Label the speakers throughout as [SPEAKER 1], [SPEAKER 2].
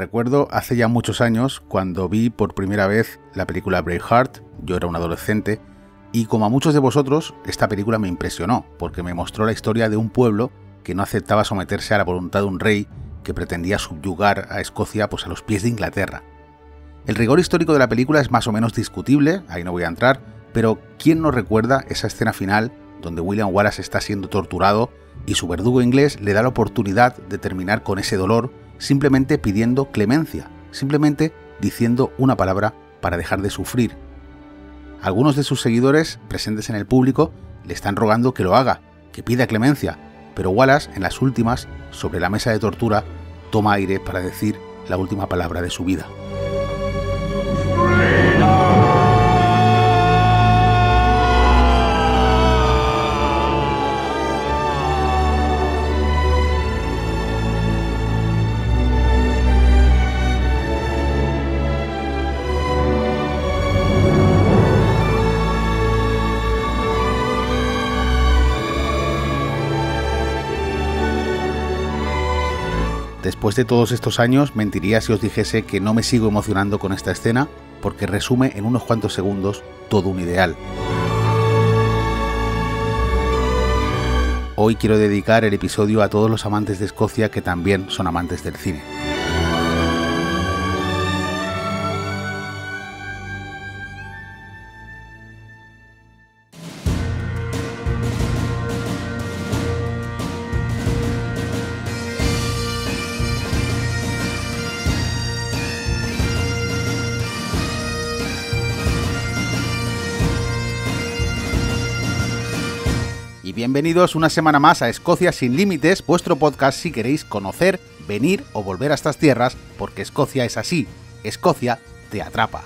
[SPEAKER 1] Recuerdo hace ya muchos años cuando vi por primera vez la película Braveheart, yo era un adolescente, y como a muchos de vosotros, esta película me impresionó, porque me mostró la historia de un pueblo que no aceptaba someterse a la voluntad de un rey que pretendía subyugar a Escocia pues, a los pies de Inglaterra. El rigor histórico de la película es más o menos discutible, ahí no voy a entrar, pero ¿quién no recuerda esa escena final donde William Wallace está siendo torturado y su verdugo inglés le da la oportunidad de terminar con ese dolor simplemente pidiendo clemencia, simplemente diciendo una palabra para dejar de sufrir. Algunos de sus seguidores presentes en el público le están rogando que lo haga, que pida clemencia, pero Wallace, en las últimas, sobre la mesa de tortura, toma aire para decir la última palabra de su vida. Después de todos estos años, mentiría si os dijese que no me sigo emocionando con esta escena, porque resume en unos cuantos segundos todo un ideal. Hoy quiero dedicar el episodio a todos los amantes de Escocia que también son amantes del cine. bienvenidos una semana más a Escocia sin Límites, vuestro podcast si queréis conocer, venir o volver a estas tierras, porque Escocia es así, Escocia te atrapa.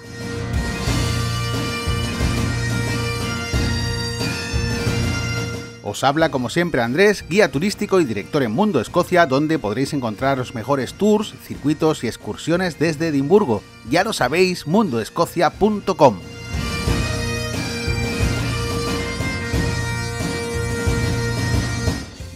[SPEAKER 1] Os habla como siempre Andrés, guía turístico y director en Mundo Escocia, donde podréis encontrar los mejores tours, circuitos y excursiones desde Edimburgo. Ya lo sabéis, mundoescocia.com.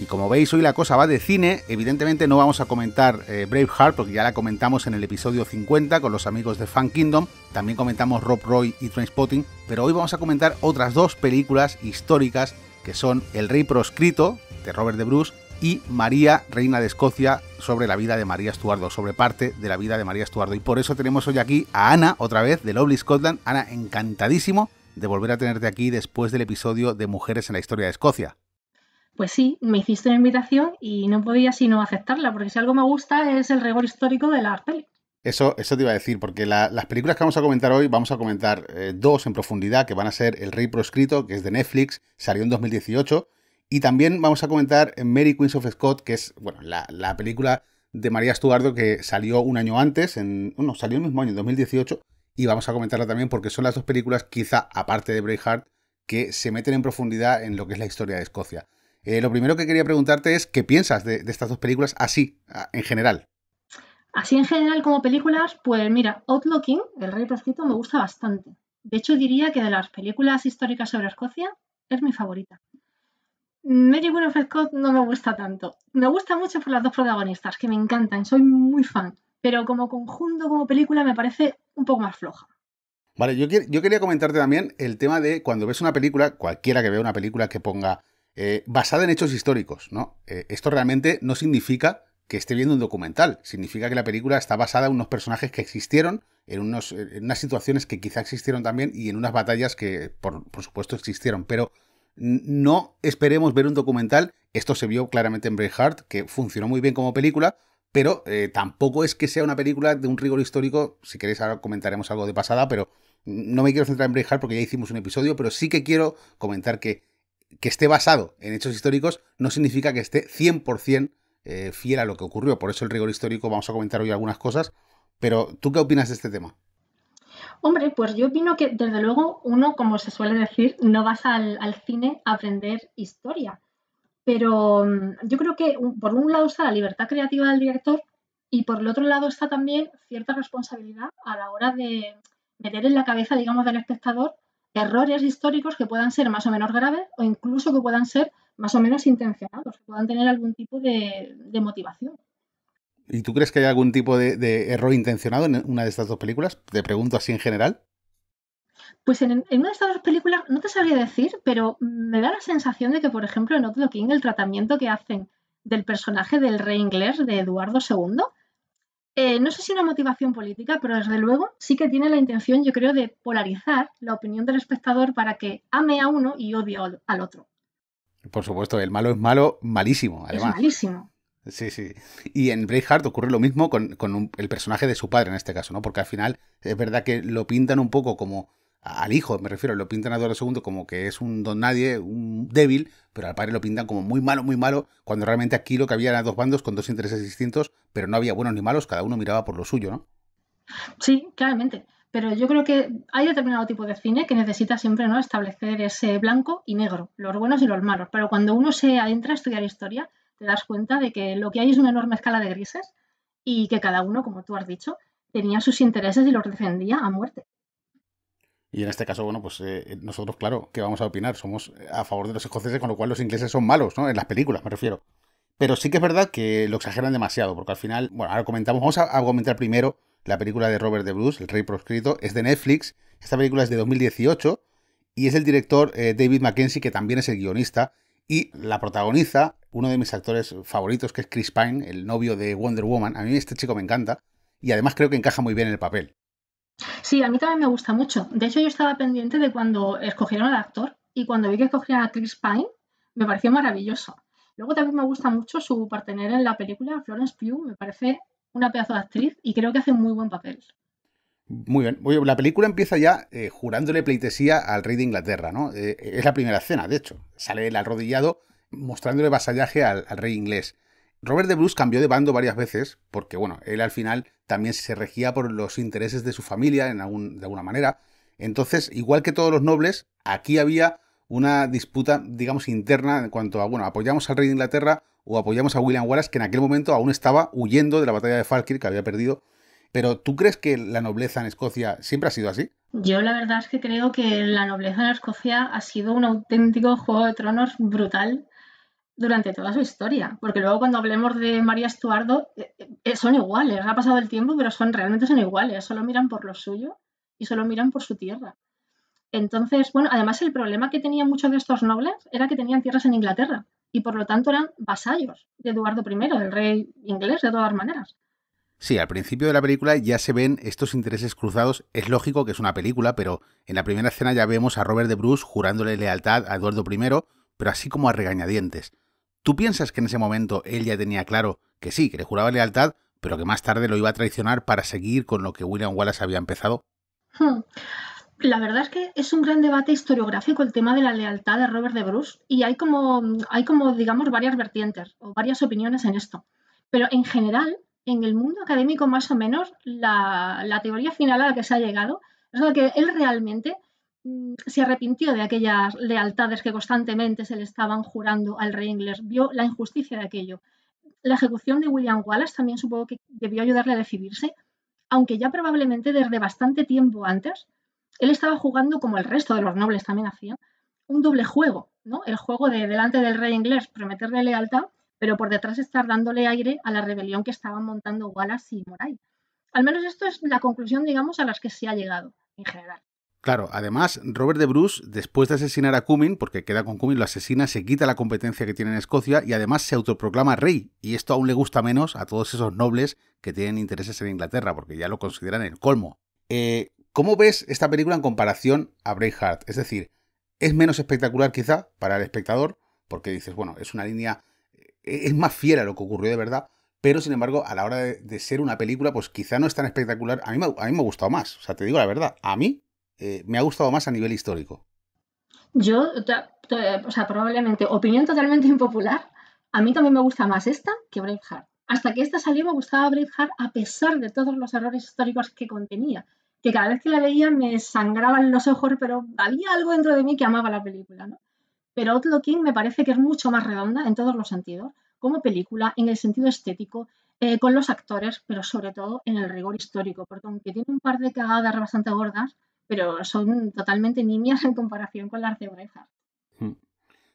[SPEAKER 1] como veis, hoy la cosa va de cine. Evidentemente no vamos a comentar eh, Braveheart porque ya la comentamos en el episodio 50 con los amigos de Fan Kingdom. También comentamos Rob Roy y Trainspotting. Pero hoy vamos a comentar otras dos películas históricas que son El Rey Proscrito de Robert de Bruce y María, Reina de Escocia, sobre la vida de María Estuardo, sobre parte de la vida de María Estuardo. Y por eso tenemos hoy aquí a Ana, otra vez, de Lovely Scotland. Ana, encantadísimo de volver a tenerte aquí después del episodio de Mujeres en la Historia de Escocia
[SPEAKER 2] pues sí, me hiciste una invitación y no podía sino aceptarla, porque si algo me gusta es el rigor histórico de la pelis.
[SPEAKER 1] Eso, eso te iba a decir, porque las películas que vamos a comentar hoy, vamos a comentar eh, dos en profundidad, que van a ser El Rey Proscrito, que es de Netflix, salió en 2018, y también vamos a comentar Mary Queens of Scott, que es, bueno, la, película de María Estuardo que salió un año antes, en, salió el mismo año, en 2018, y vamos a comentarla también porque son las dos películas, quizá aparte de Braveheart, que se meten en profundidad en lo que es la historia de Escocia. Eh, lo primero que quería preguntarte es qué piensas de, estas dos películas así, en general.
[SPEAKER 2] Así en general como películas, pues mira, Outlooking, El Rey Proscrito, me gusta bastante. De hecho, diría que de las películas históricas sobre Escocia es mi favorita. Mary of Scott no me gusta tanto. Me gusta mucho por las dos protagonistas, que me encantan, soy muy fan. Pero como conjunto, como película, me parece un poco más floja.
[SPEAKER 1] Vale, yo quería comentarte también el tema de cuando ves una película, cualquiera que vea una película que ponga eh, basada en hechos históricos, ¿no? Eh, esto realmente no significa que esté viendo un documental, significa que la película está basada en unos personajes que existieron, en, unas situaciones que quizá existieron también y en unas batallas que, por, supuesto, existieron, pero no esperemos ver un documental. Esto se vio claramente en Braveheart, que funcionó muy bien como película, pero eh, tampoco es que sea una película de un rigor histórico. Si queréis, ahora comentaremos algo de pasada, pero no me quiero centrar en Braveheart porque ya hicimos un episodio, pero sí que quiero comentar que que esté basado en hechos históricos no significa que esté 100% eh, fiel a lo que ocurrió. Por eso el rigor histórico, vamos a comentar hoy algunas cosas. Pero tú qué opinas de este tema?
[SPEAKER 2] Hombre, pues yo opino que desde luego uno, como se suele decir, no vas al, al cine a aprender historia. Pero mm, yo creo que por un lado está la libertad creativa del director y por el otro lado está también cierta responsabilidad a la hora de meter en la cabeza, digamos, del espectador errores históricos que puedan ser más o menos graves o incluso que puedan ser más o menos intencionados, que puedan tener algún tipo de, motivación.
[SPEAKER 1] ¿Y tú crees que hay algún tipo de, error intencionado en una de estas dos películas? Te pregunto así en general. Pues
[SPEAKER 2] en, una de estas dos películas no te sabría decir, pero me da la sensación de que, por ejemplo, en Otto King el tratamiento que hacen del personaje del rey inglés de Eduardo II eh, no sé si una motivación política, pero desde luego sí que tiene la intención, yo creo, de polarizar la opinión del espectador para que ame a uno y odie al otro.
[SPEAKER 1] Por supuesto, el malo es malo, malísimo, además. Es malísimo. Sí, sí. Y en Braveheart ocurre lo mismo con, el personaje de su padre en este caso, ¿no? Porque al final es verdad que lo pintan un poco como al hijo, me refiero, lo pintan a Eduardo II como que es un don nadie, un débil, pero al padre lo pintan como muy malo, muy malo, cuando realmente aquí lo que había eran dos bandos con dos intereses distintos, pero no había buenos ni malos, cada uno miraba por lo suyo, ¿no?
[SPEAKER 2] Sí, claramente. Pero yo creo que hay determinado tipo de cine que necesita siempre ¿no? establecer ese blanco y negro, los buenos y los malos. Pero cuando uno se adentra a estudiar historia, te das cuenta de que lo que hay es una enorme escala de grises y que cada uno, como tú has dicho, tenía sus intereses y los defendía a muerte.
[SPEAKER 1] Y en este caso, bueno, pues eh, eh, nosotros, claro, que vamos a opinar? Somos eh, a favor de los escoceses, con lo cual los ingleses son malos, ¿no? En las películas, me refiero. Pero sí que es verdad que lo exageran demasiado, porque al final, bueno, ahora comentamos, vamos a, argumentar comentar primero la película de Robert de Bruce, El Rey Proscrito, es de Netflix, esta película es de 2018 y es el director David Mackenzie, que también es el guionista, y la protagoniza uno de mis actores favoritos, que es Chris Pine, el novio de Wonder Woman. A mí este chico me encanta y además creo que encaja muy bien en el papel.
[SPEAKER 2] Sí, a mí también me gusta mucho. De hecho, yo estaba pendiente de cuando escogieron al actor y cuando vi que escogían a Chris Pine, me pareció maravilloso. Luego también me gusta mucho su partener en la película, Florence Pugh, me parece una pedazo de actriz y creo que hace muy buen papel.
[SPEAKER 1] Muy bien. la película empieza ya eh, jurándole pleitesía al rey de Inglaterra, ¿no? Eh, es la primera escena, de hecho. Sale el arrodillado mostrándole vasallaje al rey inglés. Robert de Bruce cambió de bando varias veces, porque bueno, él al final también se regía por los intereses de su familia en algún, de alguna manera. Entonces, igual que todos los nobles, aquí había una disputa, digamos, interna en cuanto a, bueno, apoyamos al rey de Inglaterra o apoyamos a William Wallace, que en aquel momento aún estaba huyendo de la batalla de Falkirk, que había perdido. Pero ¿tú crees que la nobleza en Escocia siempre ha sido así?
[SPEAKER 2] Yo la verdad es que creo que la nobleza en Escocia ha sido un auténtico juego de tronos brutal durante toda su historia, porque luego cuando hablemos de María Estuardo, eh, eh, son iguales, ha pasado el tiempo, pero son realmente son iguales, solo miran por lo suyo y solo miran por su tierra. Entonces, bueno, además el problema que tenían muchos de estos nobles era que tenían tierras en Inglaterra y por lo tanto eran vasallos de Eduardo I, el rey inglés, de todas maneras.
[SPEAKER 1] Sí, al principio de la película ya se ven estos intereses cruzados. Es lógico que es una película, pero en la primera escena ya vemos a Robert de Bruce jurándole lealtad a Eduardo I, pero así como a regañadientes. ¿Tú piensas que en ese momento él ya tenía claro que sí, que le juraba lealtad, pero que más tarde lo iba a traicionar para seguir con lo que William Wallace había empezado?
[SPEAKER 2] Hmm. La verdad es que es un gran debate historiográfico el tema de la lealtad de Robert de Bruce y hay como, hay como digamos, varias vertientes o varias opiniones en esto. Pero en general, en el mundo académico más o menos, la, la teoría final a la que se ha llegado es la que él realmente Mm, se arrepintió de aquellas lealtades que constantemente se le estaban jurando al rey inglés, vio la injusticia de aquello. La ejecución de William Wallace también supongo que debió ayudarle a decidirse, aunque ya probablemente desde bastante tiempo antes, él estaba jugando, como el resto de los nobles también hacían, un doble juego, ¿no? El juego de delante del rey inglés prometerle lealtad, pero por detrás estar dándole aire a la rebelión que estaban montando Wallace y Moray. Al menos esto es la conclusión, digamos, a las que se ha llegado en general.
[SPEAKER 1] Claro, además, Robert de Bruce, después de asesinar a Cumming, porque queda con Cumming, lo asesina, se quita la competencia que tiene en Escocia y además se autoproclama rey. Y esto aún le gusta menos a todos esos nobles que tienen intereses en Inglaterra, porque ya lo consideran el colmo. Eh, ¿Cómo ves esta película en comparación a Braveheart? Es decir, es menos espectacular quizá para el espectador, porque dices, bueno, es una línea, eh, es más fiel a lo que ocurrió de verdad, pero sin embargo, a la hora de, ser una película, pues quizá no es tan espectacular. A mí, a mí me ha gustado más, o sea, te digo la verdad, a mí eh, me ha gustado más a nivel histórico.
[SPEAKER 2] Yo, o sea, probablemente, opinión totalmente impopular, a mí también me gusta más esta que Braveheart. Hasta que esta salió me gustaba Braveheart a pesar de todos los errores históricos que contenía, que cada vez que la veía me sangraban los ojos, pero había algo dentro de mí que amaba la película, ¿no? Pero King me parece que es mucho más redonda en todos los sentidos, como película, en el sentido estético, eh, con los actores, pero sobre todo en el rigor histórico, porque aunque tiene un par de cagadas bastante gordas, pero son totalmente nimias en comparación con las de orejas. Hmm.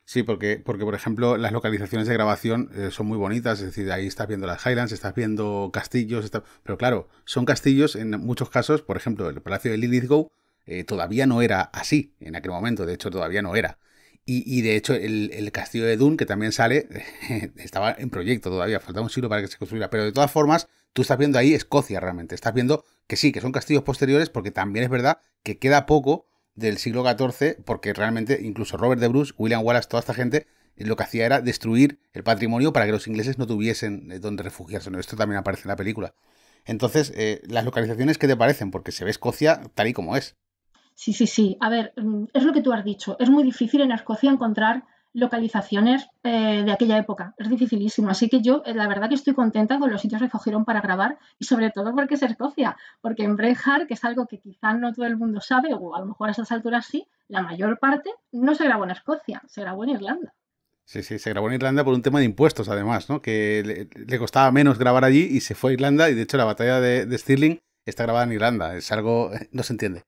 [SPEAKER 1] Sí, porque, porque por ejemplo las localizaciones de grabación eh, son muy bonitas, es decir, ahí estás viendo las Highlands, estás viendo castillos, pero claro, son castillos en muchos casos, por ejemplo, el Palacio de Lilithgow eh, todavía no era así en aquel momento, de hecho todavía no era. Y, de hecho el, el, castillo de Dune, que también sale, estaba en proyecto todavía, faltaba un siglo para que se construyera, pero de todas formas tú estás viendo ahí Escocia realmente, estás viendo que sí, que son castillos posteriores, porque también es verdad que queda poco del siglo XIV, porque realmente incluso Robert de Bruce, William Wallace, toda esta gente, eh, lo que hacía era destruir el patrimonio para que los ingleses no tuviesen eh, donde refugiarse. Esto también aparece en la película. Entonces, eh, las localizaciones, ¿qué te parecen? Porque se ve Escocia tal y como es. Sí, sí, sí.
[SPEAKER 2] A ver, mm, es lo que tú has dicho. Es muy difícil en Escocia encontrar localizaciones eh, de aquella época. Es dificilísimo. Así que yo, eh, la verdad que estoy contenta con los sitios que cogieron para grabar y sobre todo porque es Escocia, porque en Brainhard, que es algo que quizás no todo el mundo sabe, o a lo mejor a esas alturas sí, la mayor parte no se grabó en Escocia, se grabó en Irlanda.
[SPEAKER 1] Sí, sí, se grabó en Irlanda por un tema de impuestos, además, ¿no? Que le, costaba menos grabar allí y se fue a Irlanda y de hecho la batalla de, Stirling está grabada en Irlanda. Es algo, eh, no se entiende.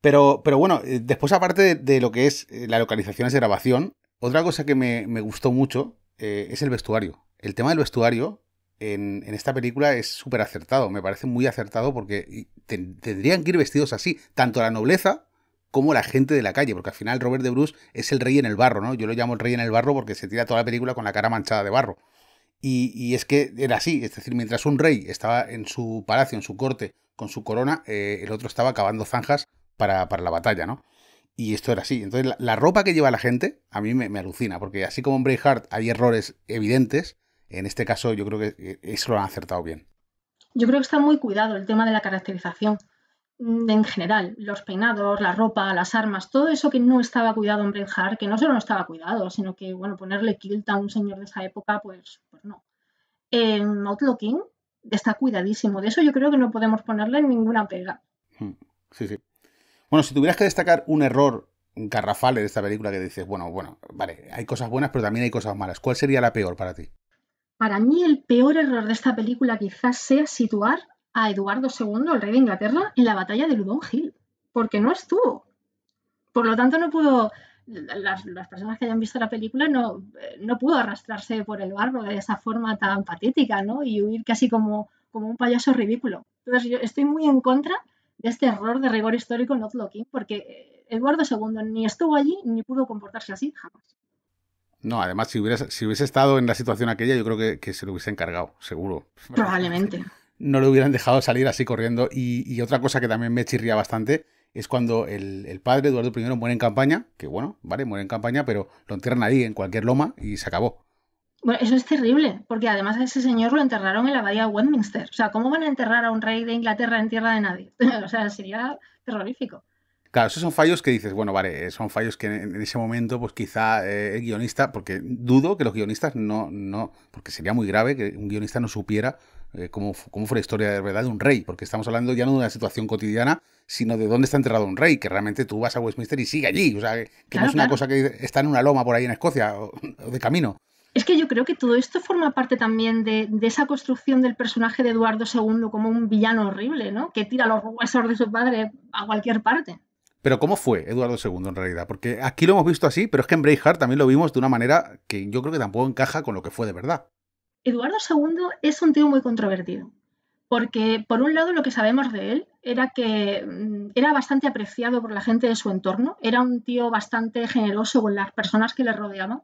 [SPEAKER 1] Pero, pero bueno, después aparte de, de, lo que es la localización de grabación, otra cosa que me, gustó mucho eh, es el vestuario. El tema del vestuario en, esta película es súper acertado, me parece muy acertado porque tendrían que ir vestidos así, tanto la nobleza como la gente de la calle, porque al final Robert de Bruce es el rey en el barro, ¿no? Yo lo llamo el rey en el barro porque se tira toda la película con la cara manchada de barro. Y, es que era así, es decir, mientras un rey estaba en su palacio, en su corte, con su corona, eh, el otro estaba cavando zanjas para la batalla, ¿no? Y esto era así. Entonces, la, ropa que lleva la gente a mí me, alucina, porque así como en Braveheart hay errores evidentes, en este caso yo creo que eh, eso lo han acertado bien.
[SPEAKER 2] Yo creo que está muy cuidado el tema de la caracterización mm, en general, los peinados, la ropa, las armas, todo eso que no estaba cuidado en Braveheart, que no solo no estaba cuidado, sino que, bueno, ponerle kilt a un señor de esa época, pues, pues no. En Outlooking está cuidadísimo, de eso yo creo que no podemos ponerle ninguna pega. Hmm.
[SPEAKER 1] Sí, sí. Bueno, si tuvieras que destacar un error garrafal de esta película que dices, bueno, bueno, vale, hay cosas buenas, pero también hay cosas malas. ¿Cuál sería la peor para ti?
[SPEAKER 2] Para mí el peor error de esta película quizás sea situar a Eduardo II, el rey de Inglaterra, en la batalla de Ludon Hill, porque no estuvo. Por lo tanto, no pudo, las, personas que hayan visto la película no, eh, no pudo arrastrarse por el barro de esa forma tan patética, ¿no? Y huir casi como, como un payaso ridículo. Entonces, yo estoy muy en contra este error de rigor histórico en Locking, porque eh, Eduardo II ni estuvo allí ni pudo comportarse así jamás.
[SPEAKER 1] No, además, si, hubiese estado en la situación aquella, yo creo que, se lo hubiese encargado, seguro.
[SPEAKER 2] Probablemente.
[SPEAKER 1] No lo hubieran dejado salir así corriendo. Y, otra cosa que también me chirría bastante es cuando el, el, padre, Eduardo I, muere en campaña, que bueno, vale, muere en campaña, pero lo entierran ahí en cualquier loma y se acabó.
[SPEAKER 2] Bueno, eso es terrible, porque además a ese señor lo enterraron en la bahía de Westminster. O sea, ¿cómo van a enterrar a un rey de Inglaterra en tierra de nadie? o sea, sería terrorífico.
[SPEAKER 1] Claro, esos son fallos que dices, bueno, vale, eh, son fallos que en ese momento, pues quizá eh, el guionista, porque dudo que los guionistas no, no, porque sería muy grave que un guionista no supiera eh, cómo, cómo, fue la historia de verdad de un rey, porque estamos hablando ya no de una situación cotidiana, sino de dónde está enterrado un rey, que realmente tú vas a Westminster y sigue allí, o sea, que no es una cosa que está en una loma por ahí en Escocia o de camino.
[SPEAKER 2] Es que yo creo que todo esto forma parte también de, esa construcción del personaje de Eduardo II como un villano horrible, ¿no? Que tira los huesos de su padre a cualquier parte.
[SPEAKER 1] Pero ¿cómo fue Eduardo II en realidad? Porque aquí lo hemos visto así, pero es que en Braveheart también lo vimos de una manera que yo creo que tampoco encaja con lo que fue de verdad.
[SPEAKER 2] Eduardo II es un tío muy controvertido, porque por un lado lo que sabemos de él era que mm, era bastante apreciado por la gente de su entorno, era un tío bastante generoso con las personas que le rodeaban,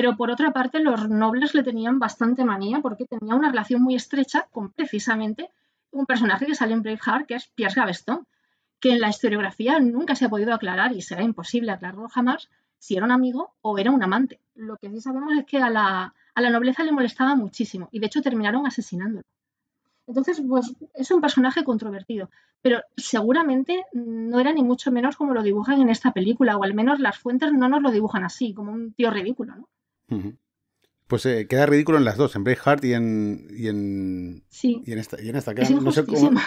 [SPEAKER 2] pero por otra parte, los nobles le tenían bastante manía porque tenía una relación muy estrecha con precisamente un personaje que sale en Braveheart, que es Piers Gaveston, que en la historiografía nunca se ha podido aclarar y será imposible aclararlo jamás si era un amigo o era un amante. Lo que sí sabemos es que a la, a la nobleza le molestaba muchísimo y de hecho terminaron asesinándolo. Entonces, pues es un personaje controvertido, pero seguramente no era ni mucho menos como lo dibujan en esta película, o al menos las fuentes no nos lo dibujan así, como un tío ridículo, ¿no?
[SPEAKER 1] Pues eh, queda ridículo en las dos, en Braveheart y en. Y en, y en esta. Y en esta que no sé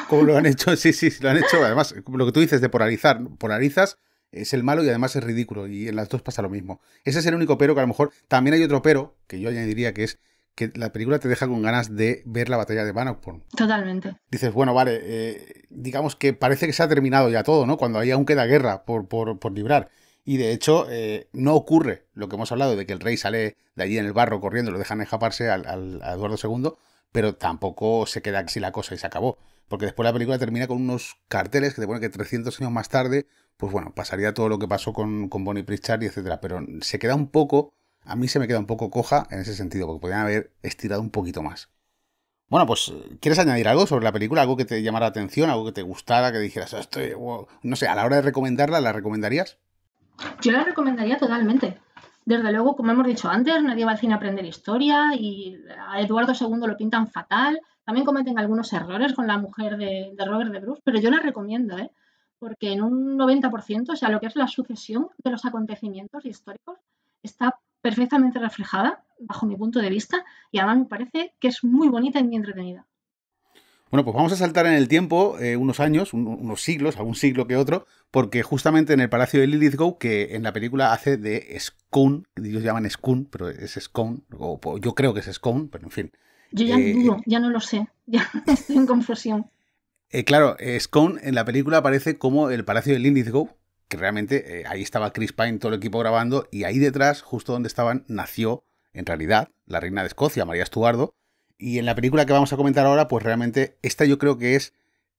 [SPEAKER 1] cómo, lo han hecho. Sí, sí, lo han hecho. Además, lo que tú dices de polarizar. Polarizas, es el malo y además es ridículo. Y en las dos pasa lo mismo. Ese es el único pero que a lo mejor. También hay otro pero, que yo añadiría que es que la película te deja con ganas de ver la batalla de Bannockburn. Totalmente. Dices, bueno, vale, eh, digamos que parece que se ha terminado ya todo, ¿no? Cuando ahí aún queda guerra por, por, por librar y de hecho eh, no ocurre lo que hemos hablado de que el rey sale de allí en el barro corriendo, lo dejan escaparse al, al, a Eduardo II, pero tampoco se queda así la cosa y se acabó, porque después la película termina con unos carteles que te ponen que 300 años más tarde, pues bueno, pasaría todo lo que pasó con, Bonnie Pritchard y etcétera, pero se queda un poco, a mí se me queda un poco coja en ese sentido, porque podrían haber estirado un poquito más. Bueno, pues, ¿quieres añadir algo sobre la película? ¿Algo que te llamara la atención? ¿Algo que te gustara? ¿Que dijeras, ah, no sé, a la hora de recomendarla, ¿la recomendarías?
[SPEAKER 2] Yo la recomendaría totalmente. Desde luego, como hemos dicho antes, nadie va al cine a aprender historia y a Eduardo II lo pintan fatal. También cometen algunos errores con la mujer de, Robert de Bruce, pero yo la recomiendo, ¿eh? porque en un 90%, o sea, lo que es la sucesión de los acontecimientos históricos, está perfectamente reflejada, bajo mi punto de vista, y además me parece que es muy bonita y muy entretenida.
[SPEAKER 1] Bueno, pues vamos a saltar en el tiempo eh, unos años, unos siglos, algún siglo que otro, porque justamente en el Palacio de Lilithgow, que en la película hace de Scone, ellos llaman Scone, pero es Scone, o, yo creo que es Scone, pero en fin. Yo ya no eh,
[SPEAKER 2] eh, lo sé, ya estoy en confusión.
[SPEAKER 1] claro, Scone en la película aparece como el Palacio de Lilithgow, que realmente ahí estaba Chris Pine, todo el equipo grabando, y ahí detrás, justo donde estaban, nació en realidad la reina de Escocia, María Estuardo, y en la película que vamos a comentar ahora, pues realmente esta yo creo que es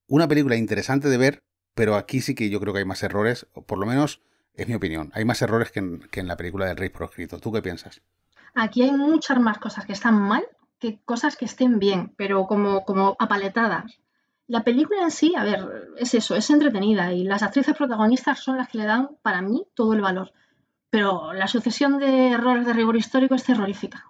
[SPEAKER 1] una película interesante de ver, pero aquí sí que yo creo que hay más errores, o por lo menos es mi opinión, hay más errores que en, la película del Rey Proscrito. ¿Tú qué piensas?
[SPEAKER 2] Aquí hay muchas más cosas que están mal que cosas que estén bien, pero como, como apaletadas. La película en sí, a ver, es eso, es entretenida y las actrices protagonistas son las que le dan, para mí, todo el valor. Pero la sucesión de errores de rigor histórico es terrorífica.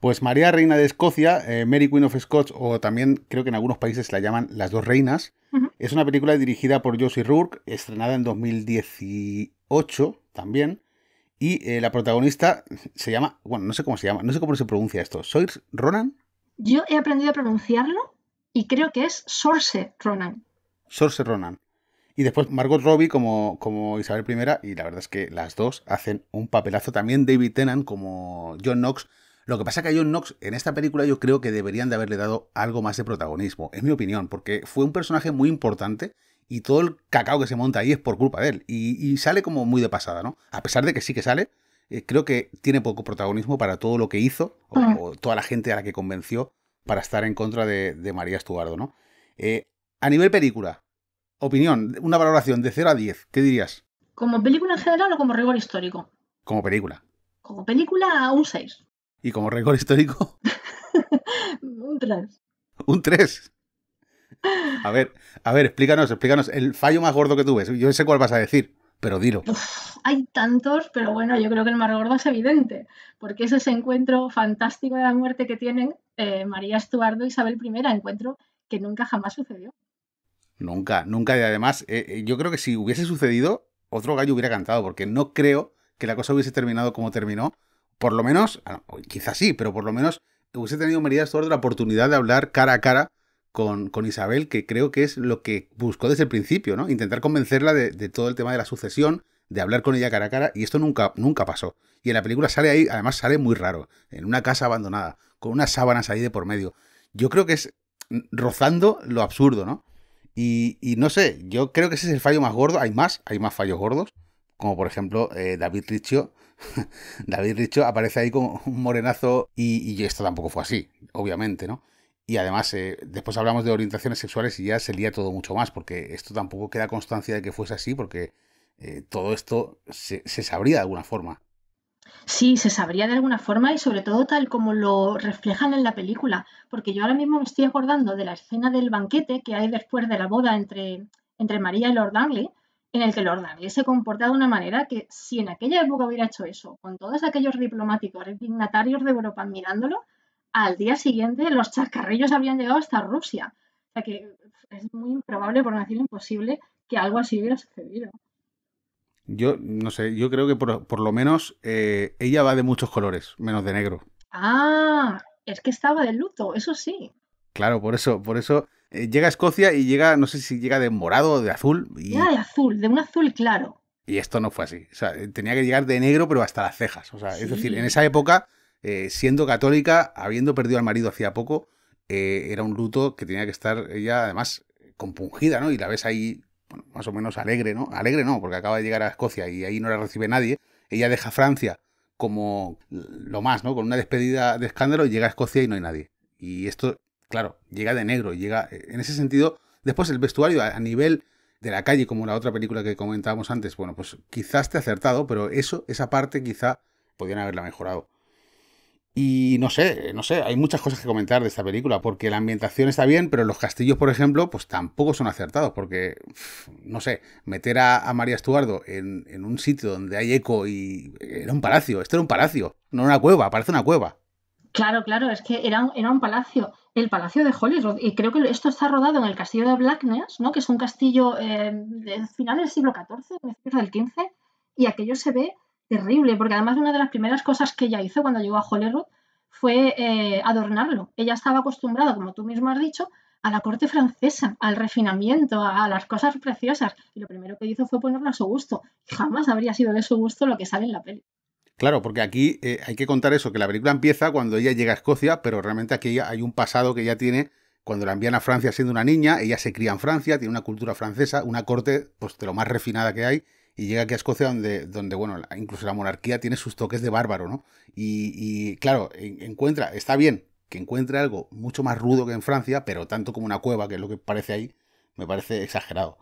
[SPEAKER 1] Pues María Reina de Escocia, eh, Mary Queen of Scots, o también creo que en algunos países la llaman Las Dos Reinas, es una película dirigida por Josie Rourke, estrenada en 2018 también, y eh, la protagonista se llama, bueno, no sé cómo se llama, no sé cómo se pronuncia esto, ¿Sois Ronan?
[SPEAKER 2] Yo he aprendido a pronunciarlo y creo que es Sorce Ronan.
[SPEAKER 1] Sorce Ronan. Y después Margot Robbie como, como Isabel I, y la verdad es que las dos hacen un papelazo. También David Tennant como John Knox lo que pasa es que a John Knox en esta película yo creo que deberían de haberle dado algo más de protagonismo, es mi opinión, porque fue un personaje muy importante y todo el cacao que se monta ahí es por culpa de él. Y, sale como muy de pasada, ¿no? A pesar de que sí que sale, eh, creo que tiene poco protagonismo para todo lo que hizo mm. o, toda la gente a la que convenció para estar en contra de, María Estuardo, ¿no? Eh, a nivel película, opinión, una valoración de 0 a 10, ¿qué dirías?
[SPEAKER 2] ¿Como película en general o como rigor histórico? Como película. Como película, un 6.
[SPEAKER 1] ¿Y como récord histórico?
[SPEAKER 2] un 3.
[SPEAKER 1] ¿Un 3? A ver, a ver, explícanos, explícanos el fallo más gordo que tú ves. Yo sé cuál vas a decir, pero dilo.
[SPEAKER 2] hay tantos, pero bueno, yo creo que el más gordo es evidente, porque es ese encuentro fantástico de la muerte que tienen eh, María Estuardo y Isabel I, encuentro que nunca jamás sucedió.
[SPEAKER 1] Nunca, nunca. Y además, eh, eh, yo creo que si hubiese sucedido, otro gallo hubiera cantado, porque no creo que la cosa hubiese terminado como terminó por lo menos, ah, quizás sí, pero por lo menos hubiese tenido Merida Stuart la oportunidad de hablar cara a cara con, con, Isabel, que creo que es lo que buscó desde el principio, ¿no? Intentar convencerla de, todo el tema de la sucesión, de hablar con ella cara a cara, y esto nunca, nunca pasó. Y en la película sale ahí, además sale muy raro, en una casa abandonada, con unas sábanas ahí de por medio. Yo creo que es rozando lo absurdo, ¿no? Y, y no sé, yo creo que ese es el fallo más gordo, hay más, hay más fallos gordos, como por ejemplo eh, David Richo. David Richo aparece ahí como un morenazo y, esto tampoco fue así, obviamente, ¿no? Y además, eh, después hablamos de orientaciones sexuales y ya se lía todo mucho más, porque esto tampoco queda constancia de que fuese así, porque eh, todo esto se, sabría de alguna forma.
[SPEAKER 2] Sí, se sabría de alguna forma y sobre todo tal como lo reflejan en la película, porque yo ahora mismo me estoy acordando de la escena del banquete que hay después de la boda entre, entre María y Lord Angle en el que Lord y se comporta de una manera que si en aquella época hubiera hecho eso, con todos aquellos diplomáticos dignatarios de Europa mirándolo, al día siguiente los chascarrillos habrían llegado hasta Rusia. O sea que es muy improbable, por no decir imposible, que algo así hubiera sucedido.
[SPEAKER 1] Yo no sé, yo creo que por, lo menos eh, ella va de muchos colores, menos de negro.
[SPEAKER 2] Ah, es que estaba de luto, eso sí.
[SPEAKER 1] Claro, por eso, por eso eh, llega a Escocia y llega, no sé si llega de morado o de azul. de
[SPEAKER 2] azul, de un azul claro.
[SPEAKER 1] Y esto no fue así. O sea, eh, tenía que llegar de negro, pero hasta las cejas. O sea, es decir, en esa época, eh, siendo católica, habiendo perdido al marido hacía poco, era un luto que tenía que estar ella, además, compungida, ¿no? Y la ves ahí, más o menos alegre, ¿no? Alegre no, porque acaba de llegar a Escocia y ahí no la recibe nadie. Ella deja Francia como lo más, ¿no? Con una despedida de escándalo y llega a Escocia y no hay nadie. Y esto claro, llega de negro, llega eh, en ese sentido. Después el vestuario a, nivel de la calle, como la otra película que comentábamos antes, bueno, pues quizás te acertado, pero eso, esa parte quizá podían haberla mejorado. Y no sé, eh, no sé, hay muchas cosas que comentar de esta película, porque la ambientación está bien, pero los castillos, por ejemplo, pues tampoco son acertados, porque, no sé, meter a, María Estuardo en, un sitio donde hay eco y era un palacio, esto era un palacio, no una cueva, parece una cueva.
[SPEAKER 2] Claro, claro, es que era un palacio el Palacio de Holyrood. Y creo que esto está rodado en el Castillo de Blackness, ¿no? que es un castillo del eh, de del siglo XIV, principios del XV, y aquello se ve terrible, porque además una de las primeras cosas que ella hizo cuando llegó a Holyrood fue eh, adornarlo. Ella estaba acostumbrada, como tú mismo has dicho, a la corte francesa, al refinamiento, a, las cosas preciosas, y lo primero que hizo fue ponerlo a su gusto. Jamás habría sido de su gusto lo que sale en la peli.
[SPEAKER 1] Claro, porque aquí eh, hay que contar eso, que la película empieza cuando ella llega a Escocia, pero realmente aquí hay un pasado que ella tiene cuando la envían a Francia siendo una niña, ella se cría en Francia, tiene una cultura francesa, una corte pues de lo más refinada que hay, y llega aquí a Escocia donde, donde bueno, incluso la monarquía tiene sus toques de bárbaro, ¿no? Y, y claro, encuentra, está bien que encuentre algo mucho más rudo que en Francia, pero tanto como una cueva, que es lo que parece ahí, me parece exagerado.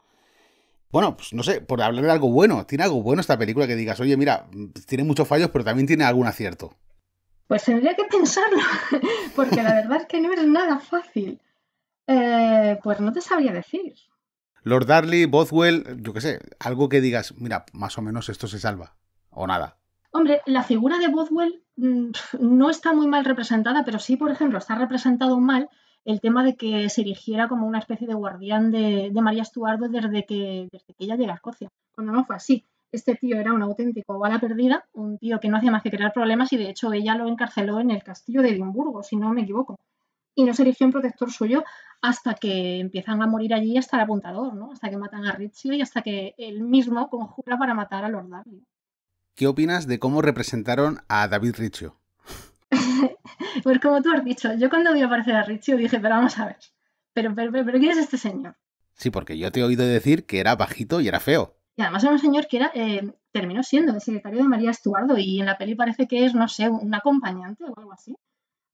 [SPEAKER 1] Bueno, pues no sé, por hablar de algo bueno, ¿tiene algo bueno esta película que digas, oye, mira, tiene muchos fallos, pero también tiene algún acierto? Pues tendría que pensarlo,
[SPEAKER 2] porque la verdad es que no es nada fácil. Eh, pues no te sabría decir.
[SPEAKER 1] Lord Darley, Bothwell, yo qué sé, algo que digas, mira, más o menos esto se salva, o nada.
[SPEAKER 2] Hombre, la figura de Bothwell mm, no está muy mal representada, pero sí, por ejemplo, está representado mal el tema de que se erigiera como una especie de guardián de, María Estuardo desde que, desde que ella llega a Escocia, cuando no fue así. Este tío era un auténtico bala perdida, un tío que no hacía más que crear problemas y de hecho ella lo encarceló en el castillo de Edimburgo, si no me equivoco. Y no se erigió un protector suyo hasta que empiezan a morir allí hasta el apuntador, ¿no? Hasta que matan a Rizzio y hasta que él mismo conjura para matar a Lord Darby.
[SPEAKER 1] ¿Qué opinas de cómo representaron a David Riccio?
[SPEAKER 2] Pues como tú has dicho, yo cuando vi aparecer a Richie dije, pero vamos a ver, pero, pero, ¿quién es este señor?
[SPEAKER 1] Sí, porque yo te he oído decir que era bajito y era feo.
[SPEAKER 2] Y además era un señor que era, eh, terminó siendo el secretario de María Estuardo y en la peli parece que es, no sé, un acompañante o algo así.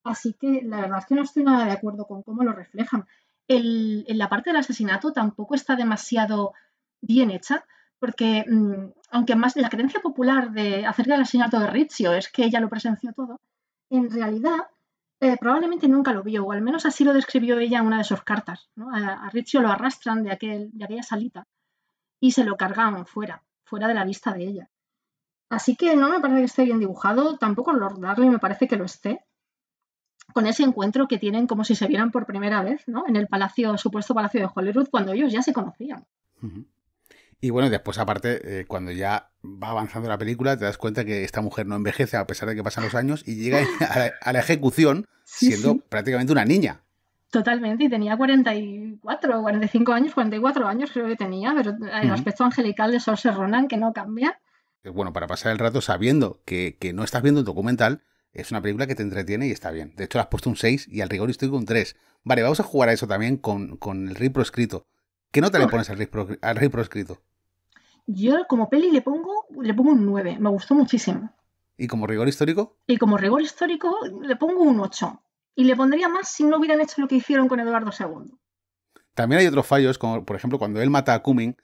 [SPEAKER 2] Así que la verdad es que no estoy nada de acuerdo con cómo lo reflejan. en la parte del asesinato tampoco está demasiado bien hecha, porque mm, aunque más la creencia popular de, acerca del asesinato de Rizzio es que ella lo presenció todo, en realidad eh, probablemente nunca lo vio, o al menos así lo describió ella en una de sus cartas. A, a, lo arrastran de, aquella salita y se lo cargan fuera, fuera de la vista de ella. Así que no me parece que esté bien dibujado, tampoco Lord Darley me parece que lo esté, con ese encuentro que tienen como si se vieran por primera vez, ¿no? En el palacio, supuesto palacio de Holyrood, cuando ellos ya se conocían.
[SPEAKER 1] Y bueno, después aparte, eh, cuando ya va avanzando la película, te das cuenta que esta mujer no envejece a pesar de que pasan los años y llega a la, ejecución siendo prácticamente una niña.
[SPEAKER 2] Totalmente, y tenía 44, 45 años, 44 años creo que tenía, pero el aspecto angelical de Sorcer Ronan que no cambia.
[SPEAKER 1] Eh, bueno, para pasar el rato sabiendo que, no estás viendo un documental, es una película que te entretiene y está bien. De hecho, le has puesto un 6 y al rigor estoy con un 3. Vale, vamos a jugar a eso también con, con el rey proscrito. ¿Qué no te le pones al rey proscrito?
[SPEAKER 2] Yo como peli le pongo, le pongo un 9, me gustó muchísimo.
[SPEAKER 1] ¿Y como rigor histórico?
[SPEAKER 2] Y como rigor histórico le pongo un 8. Y le pondría más si no hubieran hecho lo que hicieron con Eduardo II.
[SPEAKER 1] También hay otros fallos, como por ejemplo cuando él mata a Cumming,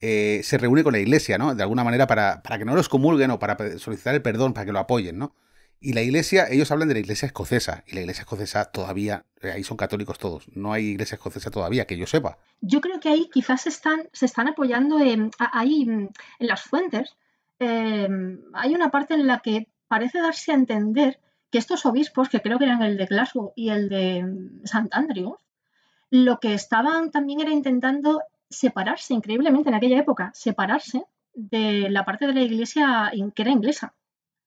[SPEAKER 1] eh, se reúne con la iglesia, ¿no? De alguna manera para, para que no los comulguen o para solicitar el perdón, para que lo apoyen, ¿no? Y la iglesia, ellos hablan de la iglesia escocesa, y la iglesia escocesa todavía, eh, ahí son católicos todos, no hay iglesia escocesa todavía, que yo sepa.
[SPEAKER 2] Yo creo que ahí quizás se están, apoyando en, ahí mm, en las fuentes. Em, hay una parte en la que parece darse a entender que estos obispos, que creo que eran el de Glasgow y el de mm, Sant lo que estaban también era intentando separarse, increíblemente en aquella época, separarse de la parte de la iglesia que era inglesa.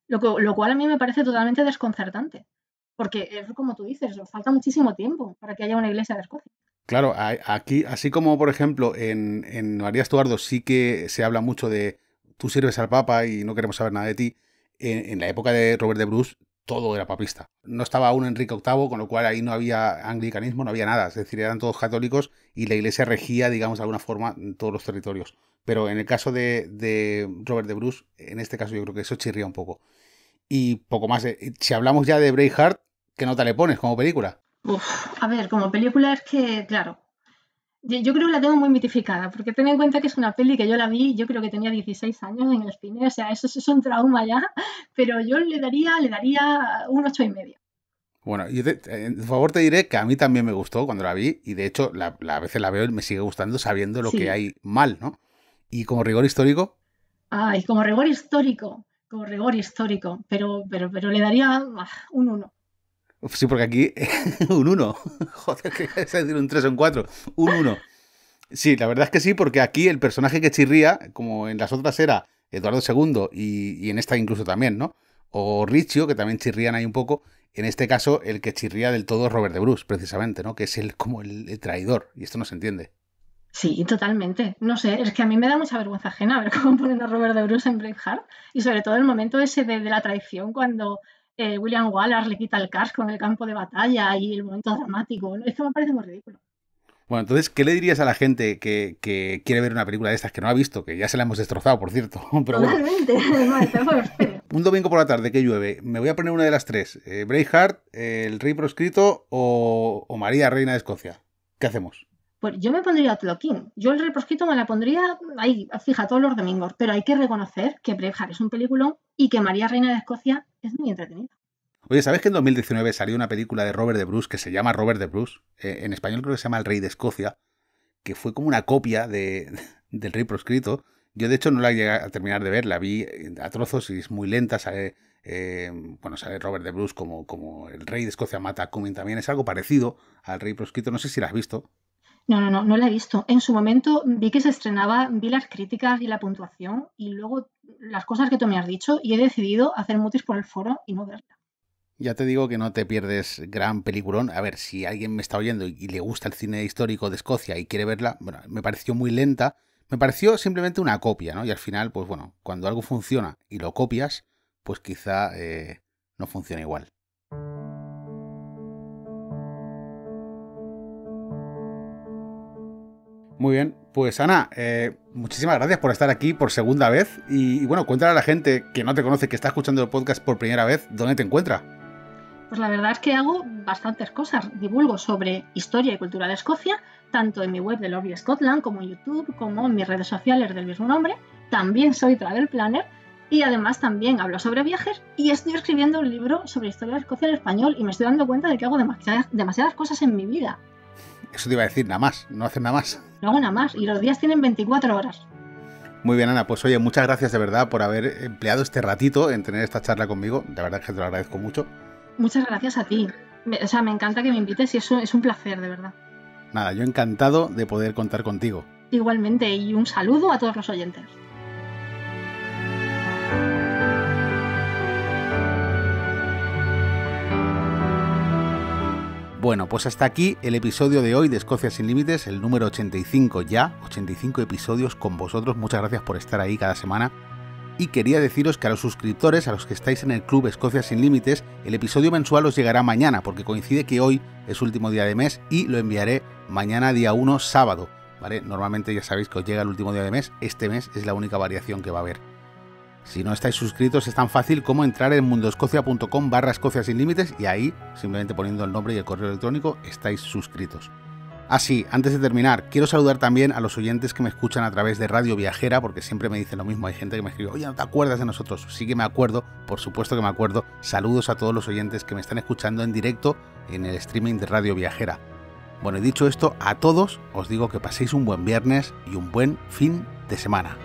[SPEAKER 2] Lo, cual a mí me parece totalmente desconcertante, porque es como tú dices, falta muchísimo tiempo para que haya una iglesia de Escocia.
[SPEAKER 1] Claro, aquí, así como por ejemplo en, en María Estuardo sí que se habla mucho de tú sirves al Papa y no queremos saber nada de ti, en, la época de Robert de Bruce todo era papista. No estaba aún Enrique VIII, con lo cual ahí no había anglicanismo, no había nada, es decir, eran todos católicos y la iglesia regía, digamos, de alguna forma en todos los territorios. Pero en el caso de, de Robert de Bruce, en este caso yo creo que eso chirría un poco y poco más. Eh, si hablamos ya de Braveheart, ¿qué nota le pones como película?
[SPEAKER 2] a ver, como película es que, claro, yo creo que la tengo muy mitificada, porque ten en cuenta que es una peli que yo la vi, yo creo que tenía 16 años en el cine, o sea, eso, es un trauma ya, pero yo le daría, le daría un ocho y medio.
[SPEAKER 1] Bueno, yo favor te diré que a mí también me gustó cuando la vi, y de hecho a veces la veo y me sigue gustando sabiendo lo que hay mal, ¿no? Y como rigor histórico. Ay,
[SPEAKER 2] como rigor histórico con rigor histórico, pero, pero, pero le daría ah, un 1.
[SPEAKER 1] Sí, porque aquí un 1. Joder, que es decir un 3 o un 4. Un 1. Sí, la verdad es que sí, porque aquí el personaje que chirría, como en las otras era Eduardo II y, en esta incluso también, ¿no? O Riccio, que también chirrían ahí un poco. En este caso, el que chirría del todo es Robert de Bruce, precisamente, ¿no? Que es el, como el traidor. Y esto no se entiende.
[SPEAKER 2] Sí, totalmente. No sé, es que a mí me da mucha vergüenza ajena ver cómo ponen a Robert De Bruce en Braveheart y sobre todo el momento ese de, la traición cuando eh, William Wallace le quita el casco en el campo de batalla y el momento dramático. Esto me parece muy ridículo.
[SPEAKER 1] Bueno, entonces, ¿qué le dirías a la gente que, quiere ver una película de estas que no ha visto? Que ya se la hemos destrozado, por cierto. Pero Un domingo por la tarde que llueve, me voy a poner una de las tres: eh, Braveheart, El Rey Proscrito o María Reina de Escocia. ¿Qué hacemos?
[SPEAKER 2] Pues yo me pondría Tlocking. Yo el rey proscrito me la pondría ahí, fija, todos los domingos. Pero hay que reconocer que Braveheart es un peliculón y que María Reina de Escocia es muy entretenida.
[SPEAKER 1] Oye, ¿sabes que en 2019 salió una película de Robert de Bruce que se llama Robert de Bruce? Eh, en español creo que se llama El Rey de Escocia, que fue como una copia del Rey Proscrito. Yo, de hecho, no la llegué a terminar de ver, la vi a trozos y es muy lenta. Sale, eh, bueno, sale Robert de Bruce como, como el rey de Escocia mata a Cumming también. Es algo parecido al rey proscrito. No sé si la has visto.
[SPEAKER 2] No, no, no, no la he visto. En su momento vi que se estrenaba, vi las críticas y la puntuación y luego las cosas que tú me has dicho y he decidido hacer mutis por el foro y no verla.
[SPEAKER 1] Ya te digo que no te pierdes gran peliculón. A ver, si alguien me está oyendo y le gusta el cine histórico de Escocia y quiere verla, bueno, me pareció muy lenta, me pareció simplemente una copia, ¿no? Y al final, pues bueno, cuando algo funciona y lo copias, pues quizá eh, no funciona igual. Muy bien, pues Ana, eh, muchísimas gracias por estar aquí por segunda vez y, bueno, cuéntale a la gente que no te conoce, que está escuchando el podcast por primera vez, ¿dónde te encuentra?
[SPEAKER 2] Pues la verdad es que hago bastantes cosas. Divulgo sobre historia y cultura de Escocia, tanto en mi web de Lobby Scotland como en YouTube, como en mis redes sociales del mismo nombre. También soy Travel Planner y además también hablo sobre viajes y estoy escribiendo un libro sobre historia de Escocia en español y me estoy dando cuenta de que hago demasiadas cosas en mi vida.
[SPEAKER 1] Eso te iba a decir, nada más, no hacen nada más.
[SPEAKER 2] No hago nada más, y los días tienen 24 horas.
[SPEAKER 1] Muy bien, Ana, pues oye, muchas gracias de verdad por haber empleado este ratito en tener esta charla conmigo. De verdad que te lo agradezco mucho.
[SPEAKER 2] Muchas gracias a ti. O sea, me encanta que me invites y es es un placer, de verdad.
[SPEAKER 1] Nada, yo encantado de poder contar contigo.
[SPEAKER 2] Igualmente, y un saludo a todos los oyentes.
[SPEAKER 1] Bueno, pues hasta aquí el episodio de hoy de Escocia sin Límites, el número 85 ya, 85 episodios con vosotros, muchas gracias por estar ahí cada semana. Y quería deciros que a los suscriptores, a los que estáis en el Club Escocia sin Límites, el episodio mensual os llegará mañana, porque coincide que hoy es último día de mes y lo enviaré mañana día 1 sábado. ¿Vale? Normalmente ya sabéis que os llega el último día de mes, este mes es la única variación que va a haber. Si no estáis suscritos es tan fácil como entrar en mundoscocia.com barra escocia sin límites y ahí, simplemente poniendo el nombre y el correo electrónico, estáis suscritos. Así, ah, antes de terminar, quiero saludar también a los oyentes que me escuchan a través de Radio Viajera, porque siempre me dicen lo mismo. Hay gente que me escribe, oye, ¿no te acuerdas de nosotros? Sí que me acuerdo, por supuesto que me acuerdo. Saludos a todos los oyentes que me están escuchando en directo en el streaming de Radio Viajera. Bueno, y dicho esto, a todos os digo que paséis un buen viernes y un buen fin de semana.